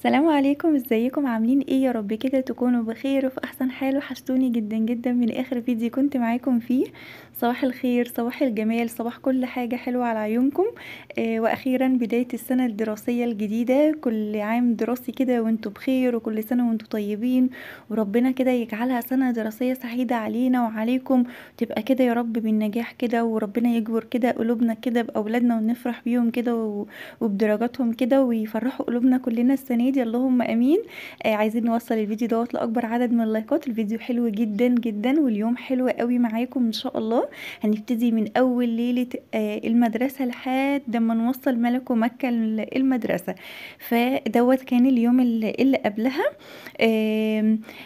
السلام عليكم ازيكم عاملين ايه يا رب كده تكونوا بخير وفي احسن حال وحشتوني جدا جدا من اخر فيديو كنت معاكم فيه صباح الخير صباح الجمال صباح كل حاجة حلوة على عيونكم آه وأخيرا بداية السنة الدراسية الجديدة كل عام دراسي كده وانتم بخير وكل سنة وانتم طيبين وربنا كده يجعلها سنة دراسية سعيدة علينا وعليكم تبقى كده يا رب بالنجاح كده وربنا يجبر كده قلوبنا كده بأولادنا ونفرح بيهم كده وبدرجاتهم كده ويفرحوا قلوبنا كلنا السنة دي اللهم أمين آه عايزين نوصل الفيديو دوت لأكبر عدد من اللايكات الفيديو حلو جدا جدا واليوم حلو قوي معاكم إن شاء الله هنبتدي من أول ليلة آه، المدرسة لحد ما نوصل ملك مكة المدرسة فدوت كان اليوم اللي قبلها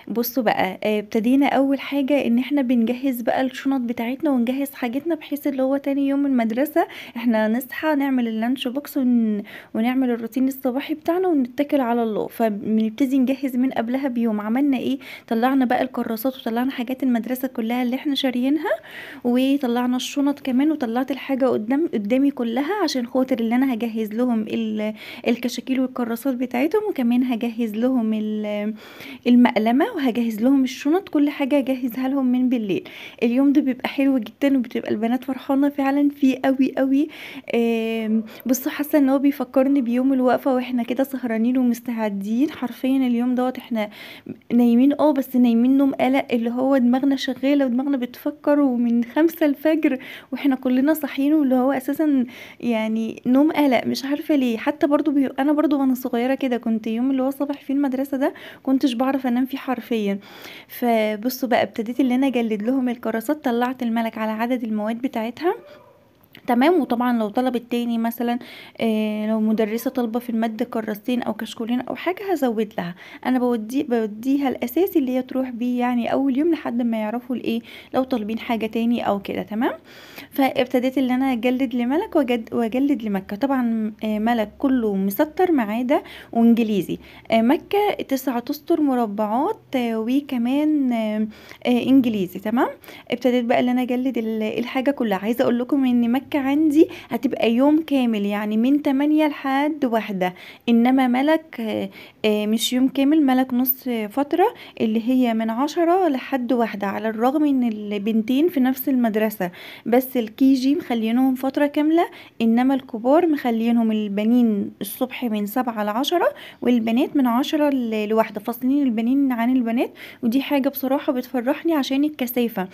بصوا بقى آه، ابتدينا أول حاجة إن احنا بنجهز بقى الشنط بتاعتنا ونجهز حاجتنا بحيث اللي هو تاني يوم المدرسة احنا نصحى نعمل اللانش بوكس ون... ونعمل الروتين الصباحي بتاعنا ونتكل على الله فبنبتدي نجهز من قبلها بيوم عملنا ايه طلعنا بقى الكراسات وطلعنا حاجات المدرسة كلها اللي احنا شاريينها و... وطلعنا الشنط كمان وطلعت الحاجة قدام قدامي كلها عشان خاطر اللي انا هجهز لهم الكشاكيل والكراسات بتاعتهم وكمان هجهز لهم المقلمة وهجهز لهم الشنط كل حاجة هجهزها لهم من بالليل اليوم ده بيبقى حلو جدا وبتبقى البنات فرحانة فعلا فيه قوي قوي بصوا حاسة ان هو بيفكرني بيوم الوقفة واحنا كده سهرانين ومستعدين حرفيا اليوم دوت احنا نايمين اه بس نايمين نوم قلق اللي هو دماغنا شغالة ودماغنا بتفكر ومن خمس خمسة الفجر واحنا كلنا صاحيين واللي هو اساسا يعني نوم قلق مش عارفة ليه حتى برضو بي... انا برضو وانا صغيرة كده كنت يوم اللي هو صباح فيه المدرسة ده كنتش بعرف انام فيه حرفيا فبصوا بقى ابتديت اللي انا اجلد لهم الكراسات طلعت الملك على عدد المواد بتاعتها تمام وطبعا لو طلبت تاني مثلا آه لو مدرسه طالبه في الماده كراستين او كشكولين او حاجه هزود لها انا بودي بوديها الاساسي اللي هي تروح بيه يعني اول يوم لحد ما يعرفوا الايه لو طالبين حاجه تاني او كده تمام فابتديت اللي انا اجلد لملك وجد واجلد لمكه طبعا آه ملك كله مسطر ما عدا وانجليزي آه مكه تسعة اسطر مربعات آه وكمان آه آه انجليزي تمام ابتديت بقى اللي انا اجلد الحاجه كلها عايزه اقول لكم ان مكه مكه عندي هتبقى يوم كامل يعني من 8 لحد واحدة انما ملك آه، آه، مش يوم كامل ملك نص فترة اللي هي من عشرة لحد واحدة على الرغم ان البنتين في نفس المدرسة بس الكي جي مخلينهم فترة كاملة انما الكبار مخلينهم البنين الصبح من سبعة لعشرة والبنات من عشرة لواحدة فاصلين البنين عن البنات ودي حاجة بصراحة بتفرحني عشان الكثافة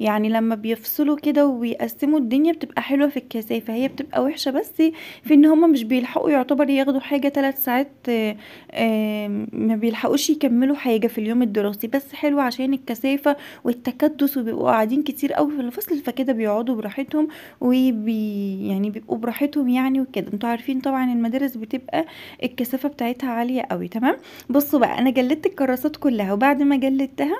يعني لما بيفصلوا كده ويقسموا الدنيا بتبقى حلوه في الكثافه هي بتبقى وحشه بس في ان هم مش بيلحقوا يعتبر ياخدوا حاجه ثلاث ساعات آه، ما بيلحقوش يكملوا حاجه في اليوم الدراسي بس حلوه عشان الكثافه والتكدس وبيبقوا قاعدين كتير قوي في الفصل فكده بيقعدوا براحتهم وبي يعني بيبقوا براحتهم يعني وكده انتوا عارفين طبعا المدارس بتبقى الكثافه بتاعتها عاليه قوي تمام بصوا بقى انا جلدت الكراسات كلها وبعد ما جلدتها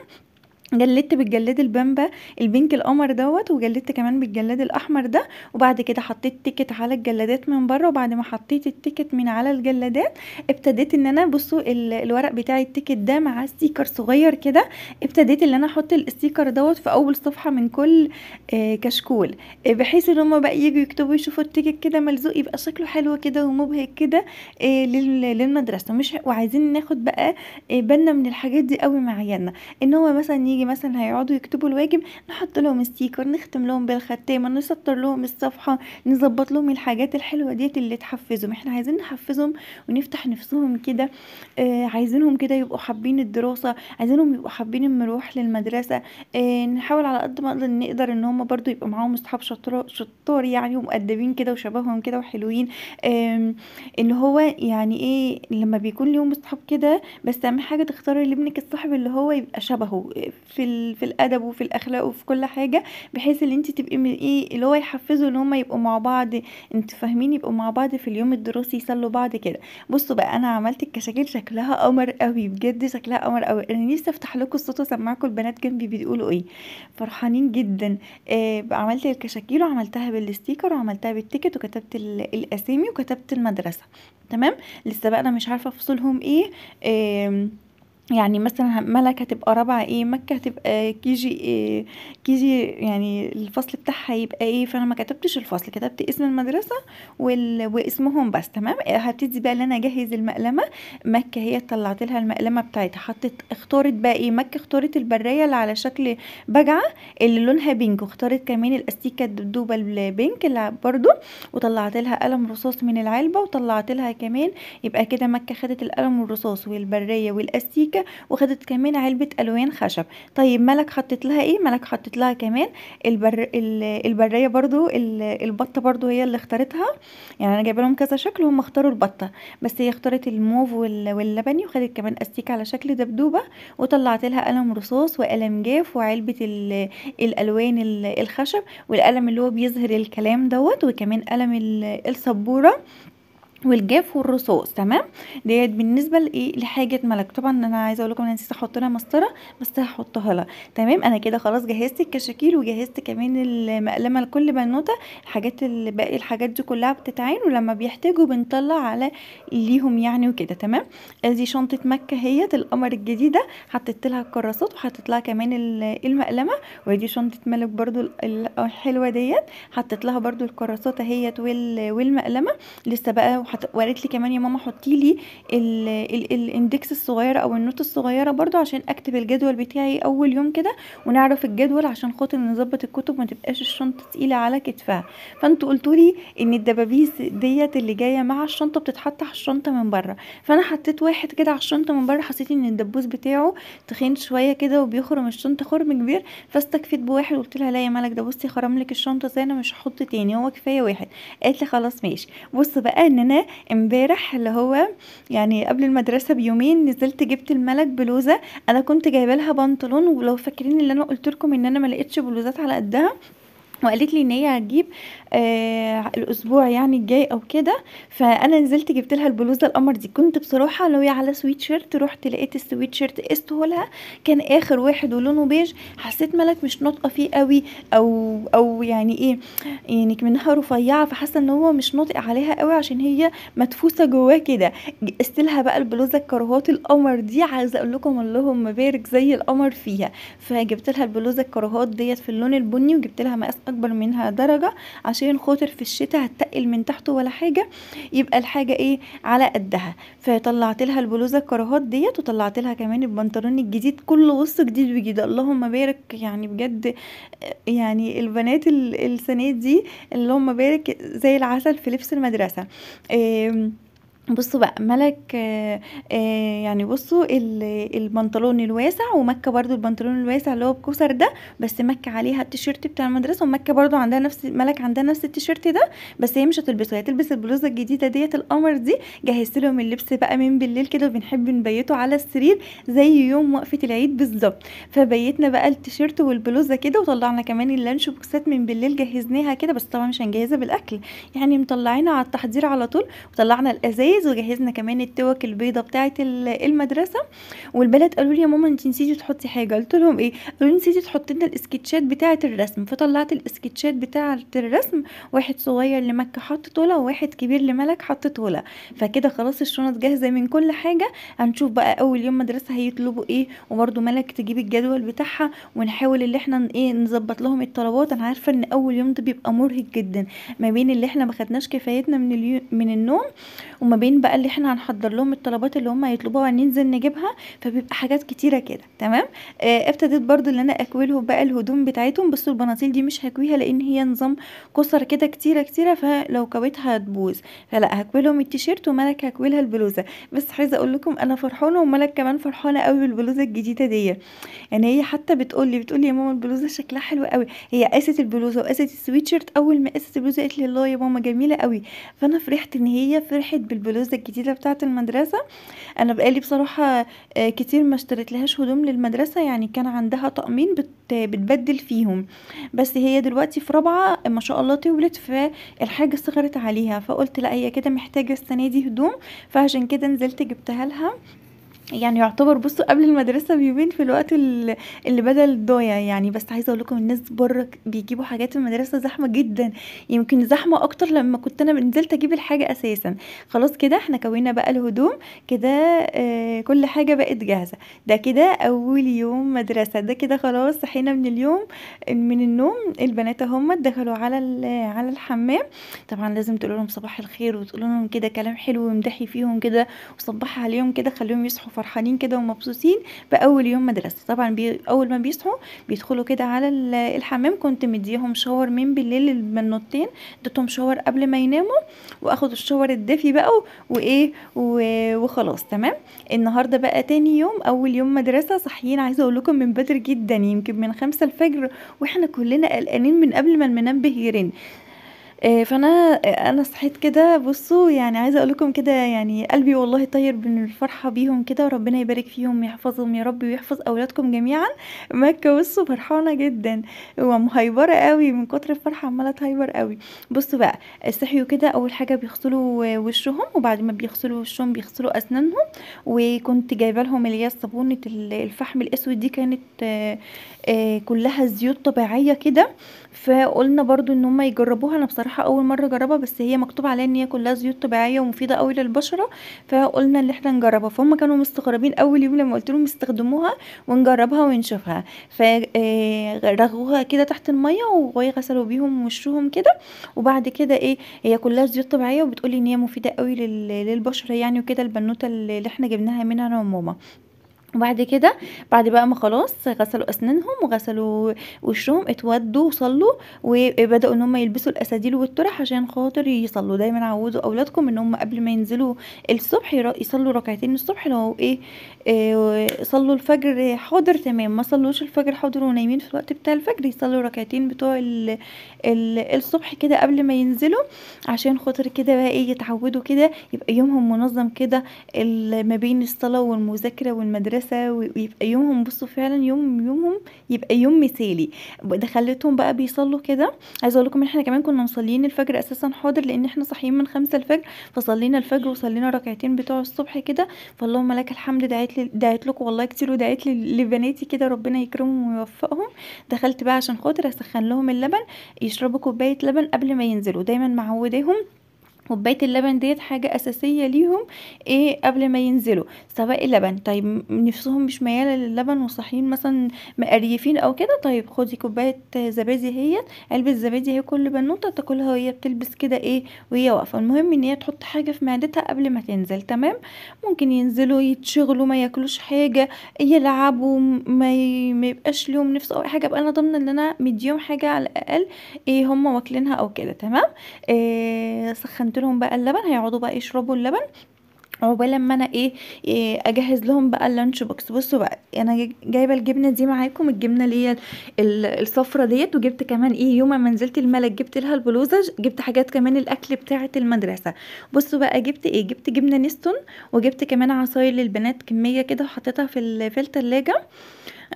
جلدت بالجلاد البامبا البينك القمر دوت وجلدت كمان بالجلاد الاحمر ده وبعد كده حطيت تيكت على الجلادات من بره وبعد ما حطيت التيكت من على الجلادات ابتديت ان انا بصوا الورق بتاعي التيكت ده مع ستيكر صغير كده ابتديت ان انا احط الستيكر دوت في اول صفحه من كل آه، كشكول بحيث ان هم بقى يجوا يكتبوا يشوفوا التيكت كده ملزوق يبقى شكله حلو كده ومبهج كده آه، للمدرسه مش وعايزين ناخد بقى آه، بالنا من الحاجات دي قوي مع عيالنا ان هو مثلا يجي يجي مثلا هيقعدوا يكتبوا الواجب نحط لهم ستيكر نختم لهم بالختامه نسطر لهم الصفحه نظبط لهم الحاجات الحلوه ديت اللي تحفزهم احنا عايزين نحفزهم ونفتح نفسهم كده آه عايزينهم كده يبقوا حابين الدراسه عايزينهم يبقوا حابين المروح للمدرسه آه نحاول على قد ما نقدر ان هم برضو يبقوا معاهم اصحاب شطار يعني ومؤدبين كده وشبههم كده وحلوين آه اللي هو يعني ايه لما بيكون ليهم اصحاب كده بس اهم حاجه تختار لابنك الصاحب اللي هو يبقى شبهه في ال... في الادب وفي الاخلاق وفي كل حاجه بحيث ان انت تبقي من ايه اللي هو يحفزه ان هم يبقوا مع بعض انت فاهمين يبقوا مع بعض في اليوم الدراسي يسلوا بعض كده بصوا بقى انا عملت الكشاكيل شكلها قمر قوي بجد شكلها قمر قوي انا نفسي افتح لكم الصوت واسمعكم البنات جنبي بيقولوا ايه فرحانين جدا آه عملت الكشاكيل وعملتها بالستيكر وعملتها بالتيكت وكتبت الاسامي وكتبت المدرسه تمام لسه بقى انا مش عارفه فصولهم ايه, إيه يعني مثلا ملك هتبقى رابعة ايه مكة هتبقى كيجي ايه كيجي يعني الفصل بتاعها يبقى ايه فانا ما كتبتش الفصل كتبت اسم المدرسة وال... واسمهم بس تمام هبتدي بقى ان انا اجهز المقلمة مكة هي طلعت لها المقلمة بتاعتها حطت اختارت بقى ايه مكة اختارت البرية اللي على شكل بجعة اللي لونها بينك واختارت كمان الاستيكة الدبدوبة البينك اللي برضو وطلعت لها قلم رصاص من العلبة وطلعت لها كمان يبقى كده مكة خدت القلم والرصاص والبرية والاستيكة وخدت كمان علبة ألوان خشب طيب ملك حطيت لها ايه ملك حطيت لها كمان البر... البرية برضو البطة برضو هي اللي اختارتها يعني انا جايبه لهم كذا شكل وهم اختاروا البطة بس هي اختارت الموف واللبني وخدت كمان استيكة على شكل دبدوبة وطلعت لها قلم رصاص وقلم جاف وعلبة الألوان الخشب والقلم اللي هو بيظهر الكلام دوت وكمان قلم السبورة والجاف والرصاص تمام ديت بالنسبه لايه لحاجه ملك طبعا انا عايزه اقول لكم انا نسيت احط لها مسطره بس هحطها لها تمام انا كده خلاص جهزت الكشاكيل وجهزت كمان المقلمه لكل بنوته الحاجات اللي باقي الحاجات دي كلها بتتعين ولما بيحتاجوا بنطلع على ليهم يعني وكده تمام ادي شنطه مكه اهيت القمر الجديده حطيت لها الكراسات وحطيت لها كمان المقلمه وادي شنطه ملك برضو الحلوه ديت حطيت لها برضو الكراسات اهيت والمقلمه لسه بقى وقالت لي كمان يا ماما حطي لي الاندكس الصغيره او النوت الصغيره برده عشان اكتب الجدول بتاعي اول يوم كده ونعرف الجدول عشان خاطر نظبط الكتب ما تبقاش الشنطه تقيله على كتفها فانتوا قلتوا لي ان الدبابيس ديت اللي جايه مع الشنطه بتتحط على الشنطه من بره فانا حطيت واحد كده على الشنطه من بره حسيت ان الدبوس بتاعه تخين شويه كده وبيخرم الشنطه خرم كبير فاستكفيت بواحد قلت لها لا يا ملك ده بصي خرم لك الشنطه زي انا مش هحط تاني هو كفايه واحد قالت لي خلاص ماشي بص بقى ان انا امبارح اللي هو يعني قبل المدرسه بيومين نزلت جبت الملك بلوزه انا كنت جايبه لها بنطلون ولو فاكرين اللي انا قلت لكم ان انا ما لقيتش بلوزات على قدها وقالت لي ان هي هتجيب آه الاسبوع يعني الجاي او كده فانا نزلت جبت لها البلوزه القمر دي كنت بصراحه لو على سويت شيرت رحت لقيت السويت شيرت قسته لها كان اخر واحد ولونه بيج حسيت ملك مش ناطقه فيه قوي او او يعني ايه يعني منها رفيعه فحاسه ان هو مش ناطق عليها قوي عشان هي مدفوسه جواه كده قستلها بقى البلوزه الكرهات القمر دي عايزه اقول لكم اللهم بارك زي القمر فيها فجبت لها البلوزه الكرهات ديت في اللون البني وجبت لها مقاس اكبر منها درجه عشان عشان خاطر في الشتاء هتتقل من تحته ولا حاجه يبقى الحاجه ايه على قدها فطلعت لها البلوزه الكراهات ديت وطلعت لها كمان البنطلون الجديد كل وسط جديد وجديد اللهم بارك يعني بجد يعني البنات السنه دي اللهم بارك زي العسل في لبس المدرسه إيه بصوا بقى ملك آآ آه، آآ آه، يعني بصوا البنطلون الواسع ومكة برضو البنطلون الواسع اللي هو بكسر ده بس مكة عليها التيشيرت بتاع المدرسة ومكة برضو عندها نفس ملك عندها نفس التيشيرت ده بس هي مش هتلبسه هي تلبس البلوزة الجديدة ديت القمر دي جهزت لهم اللبس بقى من بالليل كده وبنحب نبيته على السرير زي يوم وقفة العيد بالظبط فبيتنا بقى التيشيرت والبلوزة كده وطلعنا كمان اللانش بوكسات من بالليل جهزناها كده بس طبعا مش هنجهزها بالاكل يعني مطلعينها على التحضير على طول وطلعنا الازاي الازايز وجهزنا كمان التوك البيضه بتاعه المدرسه والبنات قالوا لي يا ماما انت نسيتي تحطي حاجه قلت لهم ايه قالوا لي نسيتي تحطي لنا الاسكتشات بتاعه الرسم فطلعت الاسكتشات بتاعه الرسم واحد صغير لمكه حط طولة وواحد كبير لملك حط طولة فكده خلاص الشنط جاهزه من كل حاجه هنشوف بقى اول يوم مدرسه هيطلبوا ايه وبرده ملك تجيب الجدول بتاعها ونحاول اللي احنا ايه نظبط لهم الطلبات انا عارفه ان اول يوم ده بيبقى مرهق جدا ما بين اللي احنا ما خدناش كفايتنا من من النوم وما بين بقى اللي احنا هنحضر لهم الطلبات اللي هم هيطلبوها ننزل نجيبها فبيبقى حاجات كتيره كده تمام آه، ابتديت برضو ان انا اكوي لهم بقى الهدوم بتاعتهم بس البناطيل دي مش هكويها لان هي نظام كسر كده كتيره كتيره فلو كويتها هتبوظ فلا هكوي لهم التيشيرت وملك هكوي لها البلوزه بس عايزه اقول لكم انا فرحانه وملك كمان فرحانه قوي بالبلوزه الجديده دي يعني هي حتى بتقول لي بتقول لي يا ماما البلوزه شكلها حلو قوي هي قاست البلوزه وقاست السويتشيرت اول ما قاست البلوزه قالت لي الله يا ماما جميله قوي فانا فرحت ان هي فرحت بالبلوزه البلوزه الجديده بتاعه المدرسه انا بقالي بصراحه آه، كتير ما اشتريت لهاش هدوم للمدرسه يعني كان عندها طقمين بت بتبدل فيهم بس هي دلوقتي في رابعه ما شاء الله طولت فالحاجه صغرت عليها فقلت لا هي كده محتاجه السنه دي هدوم فعشان كده نزلت جبتها لها يعني يعتبر بصوا قبل المدرسة بيومين في الوقت اللي بدل الضايع يعني بس عايزة اقول لكم الناس بره بيجيبوا حاجات المدرسة زحمة جدا يمكن زحمة اكتر لما كنت انا نزلت اجيب الحاجة اساسا خلاص كده احنا كوينا بقى الهدوم كده آه، كل حاجة بقت جاهزة ده كده اول يوم مدرسة ده كده خلاص صحينا من اليوم من النوم البنات هم دخلوا على على الحمام طبعا لازم تقول لهم صباح الخير وتقول لهم كده كلام حلو وامدحي فيهم كده وصبحي عليهم كده خليهم يصحوا فرحانين كده ومبسوطين باول يوم مدرسه طبعا بي اول ما بيصحوا بيدخلوا كده على الحمام كنت مديهم شاور من بالليل المنوتين اديتهم شاور قبل ما يناموا واخدوا الشاور الدافي بقى وايه وخلاص تمام النهارده بقى تاني يوم اول يوم مدرسه صاحيين عايزه اقول لكم من بدري جدا يمكن من خمسة الفجر واحنا كلنا قلقانين من قبل ما المنبه يرن آآ آه، فأنا آه، أنا صحيت كده بُصّوا، يعني عايزة أقول لكم كده يعني قلبي والله طَيّر من الفرحة بيهم كده، وربنا يبارك فيهم ويحفظهم يا رب ويحفظ أولادكم جميعًا، مَكّة بصوا فرحانة جدًا ومهيبرة أوي من كتر الفرحة عمّالة تهيبر أوي. بُصّوا بقى، صحيوا كده أول حاجة بيغسلوا وشّهم، وبعد ما بيغسلوا وشّهم بيغسلوا أسنانهم، وكنت جايبة لهم اللي هي صابونه الفحم الأسود دي كانت آه، كلّها زيوت طبيعية كده فقلنا برضو ان هم يجربوها انا بصراحه اول مره اجربها بس هي مكتوب عليها ان هي كلها زيوت طبيعيه ومفيده قوي للبشره فقلنا ان احنا نجربها فهم كانوا مستغربين اول يوم لما قلت لهم استخدموها ونجربها ونشوفها فرغوها آه، كده تحت الميه وغسلوا بيهم وشهم كده وبعد كده ايه هي كلها زيوت طبيعيه وبتقولي ان هي مفيده قوي للبشره يعني وكده البنوته اللي احنا جبناها منها انا وماما وبعد كده بعد بقى ما خلاص غسلوا اسنانهم وغسلوا وشهم اتودوا وصلوا وبداوا ان هم يلبسوا الاساديل والطرح عشان خاطر يصلوا دايما عودوا اولادكم ان هم قبل ما ينزلوا الصبح يصلوا ركعتين الصبح لو ايه, إيه صلوا الفجر حاضر تمام ما صلوش الفجر حاضر ونايمين في الوقت بتاع الفجر يصلوا ركعتين بتوع ال ال الصبح كده قبل ما ينزلوا عشان خاطر كده بقى ايه يتعودوا كده يبقى يومهم منظم كده ما بين الصلاه والمذاكره والمدرسه المدرسة ويبقى يومهم بصوا فعلا يوم يومهم يبقى يوم مثالي دخلتهم بقى بيصلوا كده عايزه اقول لكم احنا كمان كنا مصليين الفجر اساسا حاضر لان احنا صاحيين من خمسة الفجر فصلينا الفجر وصلينا ركعتين بتوع الصبح كده فاللهم لك الحمد دعيت لي دعيت لكم والله كتير ودعيت لبناتي كده ربنا يكرمهم ويوفقهم دخلت بقى عشان خاطر اسخن لهم اللبن يشربوا كوبايه لبن قبل ما ينزلوا دايما معوداهم كوبايه اللبن ديت حاجه اساسيه ليهم ايه قبل ما ينزلوا سواء اللبن طيب نفسهم مش مياله للبن وصاحيين مثلا مقريفين او كده طيب خدي كوبايه زبادي هي علبه زبادي هي كل بنوته تاكلها وهي بتلبس كده ايه وهي واقفه المهم ان هي تحط حاجه في معدتها قبل ما تنزل تمام ممكن ينزلوا يتشغلوا ما ياكلوش حاجه يلعبوا ما, يبقاش ليهم نفس او حاجه بقى انا ضامنه ان انا مديهم حاجه على الاقل ايه هم واكلينها او كده تمام إيه سخنت لهم بقى اللبن هيقعدوا بقى يشربوا اللبن عقبال ما انا إيه, ايه اجهز لهم بقى اللانش بوكس بصوا بقى انا جايبه الجبنه دي معاكم الجبنه اللي هي الصفرة ديت وجبت كمان ايه يوم ما نزلت الملك جبت لها البلوزه جبت حاجات كمان الاكل بتاعه المدرسه بصوا بقى جبت ايه جبت جبنه نستون وجبت كمان عصاير للبنات كميه كده وحطيتها في في الثلاجه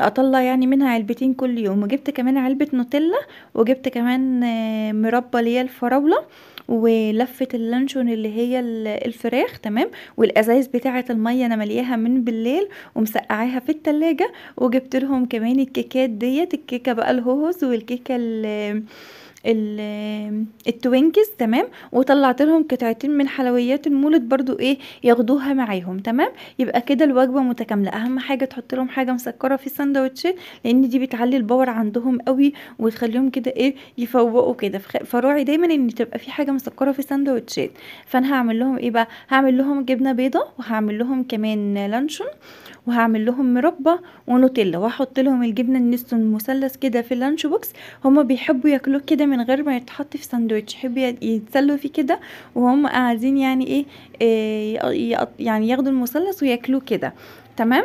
اطلع يعني منها علبتين كل يوم وجبت كمان علبة نوتيلا وجبت كمان آه، مربى اللي هي الفراولة ولفة اللانشون اللي هي الفراخ تمام والازايز بتاعة المية انا ملياها من بالليل ومسقعاها في التلاجة وجبت لهم كمان الكيكات ديت الكيكة بقى الهوز والكيكة التوينكس تمام وطلعت لهم قطعتين من حلويات المولد برضو ايه ياخدوها معاهم تمام يبقى كده الوجبه متكامله اهم حاجه تحط لهم حاجه مسكره في الساندوتش لان دي بتعلي الباور عندهم قوي وتخليهم كده ايه يفوقوا كده فراعي دايما ان تبقى في حاجه مسكره في الساندوتشات فانا هعمل لهم ايه بقى هعمل لهم جبنه بيضه وهعمل لهم كمان لانشون وهعمل لهم مربى ونوتيلا وهحط لهم الجبنه النستون المثلث كده في اللانش بوكس هما بيحبوا ياكلوه كده من غير ما يتحط في ساندوتش يحبوا يتسلوا فيه كده وهم قاعدين يعني ايه, إيه يعني ياخدوا المثلث وياكلوه كده تمام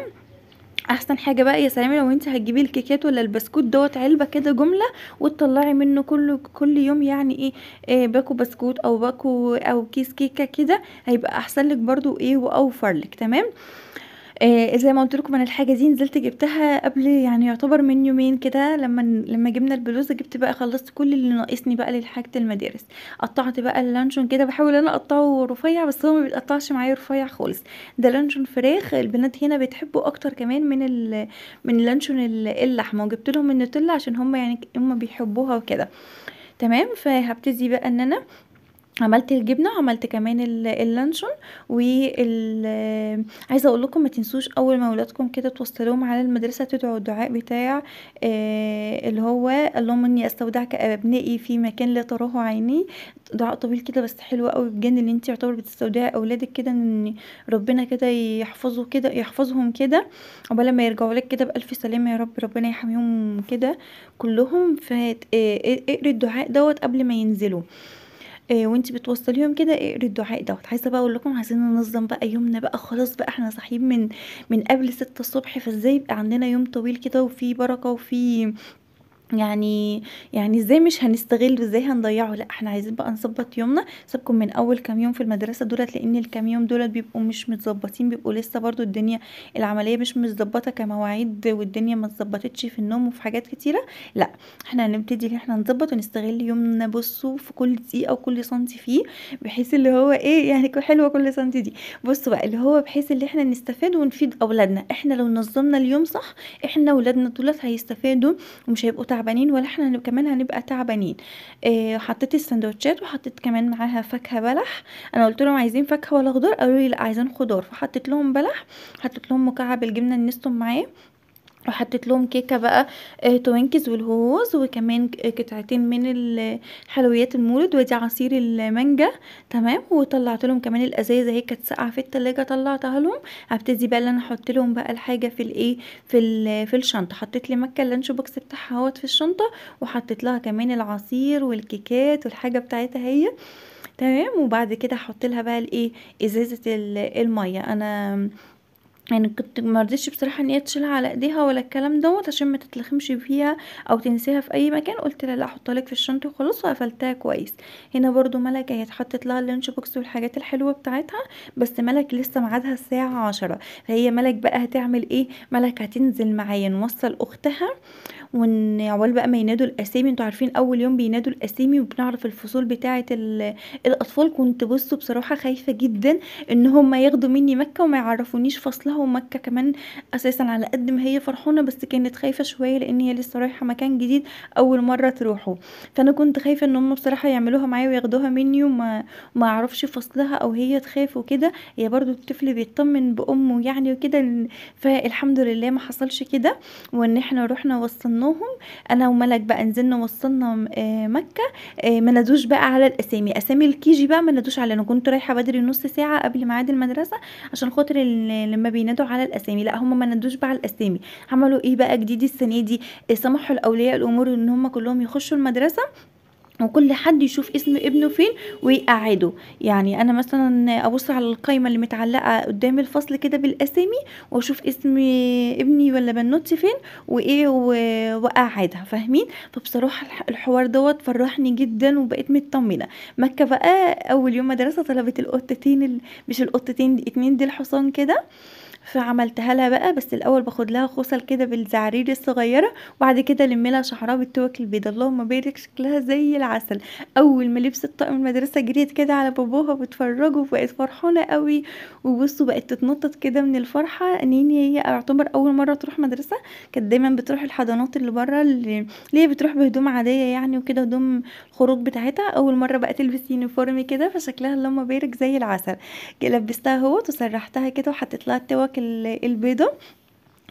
احسن حاجه بقى يا سلام لو انت هتجيبي الكيكات ولا البسكوت دوت علبه كده جمله وتطلعي منه كل كل يوم يعني ايه, إيه باكو بسكوت او باكو او كيس كيكه كده هيبقى احسن لك برده ايه واوفر لك تمام آآ آه، زي ما قُلت لكم أنا الحاجة دي نزلت جبتها قبل يعني يعتبر من يومين كده لمّا لمّا جِبنا البلوزة جِبت بقى خلّصت كل اللي ناقصني بقى للحاجة المدارس، قطّعت بقى اللانشون كده بحاول إن أنا أقطّعه رفيّع بس هو ما بيتقطّعش معايا رفيّع خالص، ده لانشون فراخ البنات هنا بتحبّه أكتر كمان من ال من لانشون اللحمة، وجِبت لهم النوتيلا عشان هُم يعني هُم بيحبّوها وكده، تمام؟ فهبتدي بقى إن أنا عملت الجبنه وعملت كمان اللانشون و عايزه اقول لكم ما تنسوش اول ما ولادكم كده توصلوهم على المدرسه تدعوا الدعاء بتاع آه اللي هو اللهم اني استودعك ابنائي في مكان لا تراه عيني دعاء طويل كده بس حلو قوي بجد ان انت يعتبر بتستودعي اولادك كده ان ربنا كده يحفظه كده يحفظهم كده عقبال ما يرجعوا لك كده بالف سلامه يا رب ربنا يحميهم كده كلهم فاقري آه، الدعاء دوت قبل ما ينزلوا آه، وانت بتوصليهم كده اقري الدعاء دوت عايزه بقى اقول لكم عايزين ننظم بقى يومنا بقى خلاص بقى احنا صاحيين من من قبل ستة الصبح فازاي يبقى عندنا يوم طويل كده وفي بركه وفي يعني يعني ازاي مش هنستغله ازاي هنضيعه لا احنا عايزين بقى نظبط يومنا سيبكم من اول كام يوم في المدرسه دولت لان الكام يوم دولت بيبقوا مش متظبطين بيبقوا لسه برضو الدنيا العمليه مش متظبطه كمواعيد والدنيا ما اتظبطتش في النوم وفي حاجات كتيره لا احنا هنبتدي ان احنا نظبط ونستغل يومنا بصوا في كل دقيقه وكل سنتي فيه بحيث اللي هو ايه يعني حلوه كل سنتي دي بصوا بقى اللي هو بحيث اللي احنا نستفاد ونفيد اولادنا احنا لو نظمنا اليوم صح احنا اولادنا دولت هيستفادوا ومش هيبقوا تعبانين ولا احنا كمان هنبقى تعبانين إيه حطيت السندوتشات وحطيت كمان معاها فاكهه بلح انا قلت لهم عايزين فاكهه ولا خضار قالوا لي لا عايزين خضار فحطيت لهم بلح حطيت لهم مكعب الجبنه النستون معاه وحطيت لهم كيكه بقى آه، توينكز والهوز وكمان آه، قطعتين من حلويات المولد ودي عصير المانجا تمام وطلعت لهم كمان الازايز اهي كانت ساقعه في التلاجة طلعتها لهم هبتدي بقى ان انا احط لهم بقى الحاجه في الايه في في الشنطه حطيت لي مكه اللانش بوكس بتاعها اهوت في الشنطه وحطيت لها كمان العصير والكيكات والحاجه بتاعتها هي تمام وبعد كده هحط لها بقى الايه ازازه الميه انا يعني كنت مرضتش بصراحه ان هي تشيلها على ايديها ولا الكلام دوت عشان ما تتلخمش فيها او تنساها في اي مكان قلت لها لا احطها لك في الشنطه وخلاص وقفلتها كويس هنا برضو ملك هي اتحطت لها اللانش بوكس والحاجات الحلوه بتاعتها بس ملك لسه معادها الساعه عشرة فهي ملك بقى هتعمل ايه ملك هتنزل معايا نوصل اختها ونعوال بقى ما ينادوا الاسامي انتوا عارفين اول يوم بينادوا الاسامي وبنعرف الفصول بتاعه الاطفال كنت بصوا بصراحه خايفه جدا ان هم ياخدوا مني مكه وما يعرفونيش فصلها ومكة كمان اساسا على قد ما هي فرحونه بس كانت خايفة شوية لان هي لسه رايحة مكان جديد اول مرة تروحه فانا كنت خايفة ان هم بصراحة يعملوها معايا وياخدوها مني وما ما اعرفش فصلها او هي تخاف وكده هي برضو الطفل بيطمن بامه يعني وكده فالحمد لله ما حصلش كده وان احنا رحنا وصلناهم انا وملك بقى نزلنا وصلنا آه، مكة آه، ما ندوش بقى على الاسامي اسامي الكيجي بقى ما ندوش على انا كنت رايحة بدري نص ساعة قبل ميعاد المدرسة عشان خاطر لما بي بينادوا على الاسامي لا هم ما نادوش بقى على الاسامي عملوا ايه بقى جديد السنه دي سمحوا لاولياء الامور ان هم كلهم يخشوا المدرسه وكل حد يشوف اسم ابنه فين ويقعده يعني انا مثلا ابص على القائمه اللي متعلقه قدام الفصل كده بالاسامي واشوف اسم ابني ولا بنوتي فين وايه واقعدها فاهمين فبصراحه الحوار دوت فرحني جدا وبقيت مطمنه مكه بقى اول يوم مدرسه طلبت القطتين مش القطتين اتنين دي الحصان كده فعملتها لها بقى بس الاول باخد لها خصل كده بالزعرير الصغيره وبعد كده لم لها شعرها بالتوكل البيض اللهم بارك شكلها زي العسل اول ما لبست طقم المدرسه جريت كده على باباها بتفرجوا وبقت فرحانه قوي وبصوا بقت تتنطط كده من الفرحه نيني هي يعتبر اول مره تروح مدرسه كانت دايما بتروح الحضانات اللي بره اللي هي بتروح بهدوم عاديه يعني وكده هدوم الخروج بتاعتها اول مره بقى تلبس يونيفورم كده فشكلها اللهم بارك زي العسل لبستها اهوت وسرحتها كده وحطيت لها التوك البيضة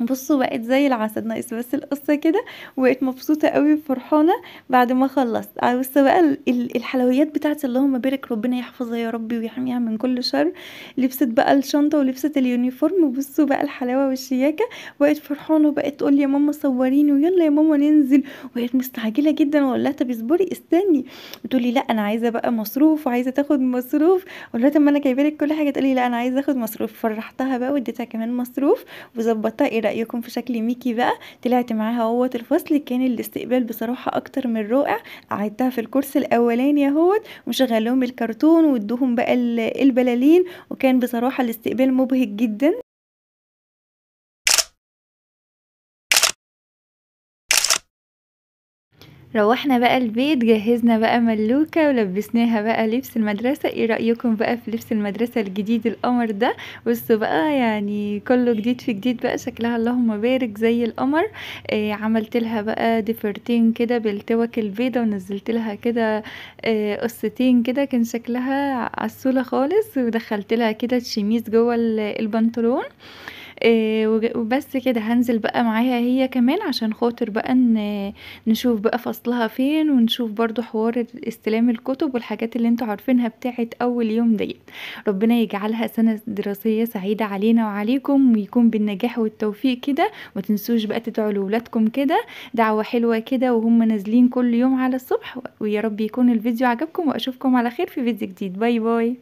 بصوا بقت زي العسل ناقص بس القصه كده وبقت مبسوطه قوي وفرحانه بعد ما خلصت بصوا بقى الحلويات بتاعتي اللهم بارك ربنا يحفظها يا ربي ويحميها يعني من كل شر لبست بقى الشنطه ولبست اليونيفورم وبصوا بقى الحلاوه والشياكه بقت فرحانه وبقت تقول لي يا ماما صوريني ويلا يا ماما ننزل وهي مستعجله جدا واقول لها طب اصبري استني بتقول لي لا انا عايزه بقى مصروف وعايزه تاخد مصروف اقول لها طب ما انا جايبه لك كل حاجه تقول لي لا انا عايزه اخد مصروف فرحتها بقى واديتها كمان مصروف وظبطتها ايه رأيكم في شكل ميكي بقى طلعت معاها اهوت الفصل كان الاستقبال بصراحة اكتر من رائع قعدتها في الكورس الاولاني اهوت وشغلهم الكرتون وادوهم بقى البلالين وكان بصراحة الاستقبال مبهج جدا روحنا بقى البيت جهزنا بقى ملوكة ولبسناها بقى لبس المدرسة ايه رأيكم بقى في لبس المدرسة الجديد القمر ده بصوا بقى يعني كله جديد في جديد بقى شكلها اللهم بارك زي القمر ايه عملت لها بقى ديفرتين كده بالتوك البيضة ونزلت لها كده ايه قصتين كده كان شكلها عسولة خالص ودخلت لها كده الشميس جوه البنطلون ايه آه، وبس كده هنزل بقى معاها هي كمان عشان خاطر بقى ان نشوف بقى فصلها فين ونشوف برضو حوار استلام الكتب والحاجات اللي انتوا عارفينها بتاعه اول يوم ديت ربنا يجعلها سنة دراسية سعيدة علينا وعليكم ويكون بالنجاح والتوفيق كده ما تنسوش بقى تدعوا لولادكم كده دعوة حلوة كده وهم نازلين كل يوم على الصبح ويا رب يكون الفيديو عجبكم واشوفكم على خير في فيديو جديد باي باي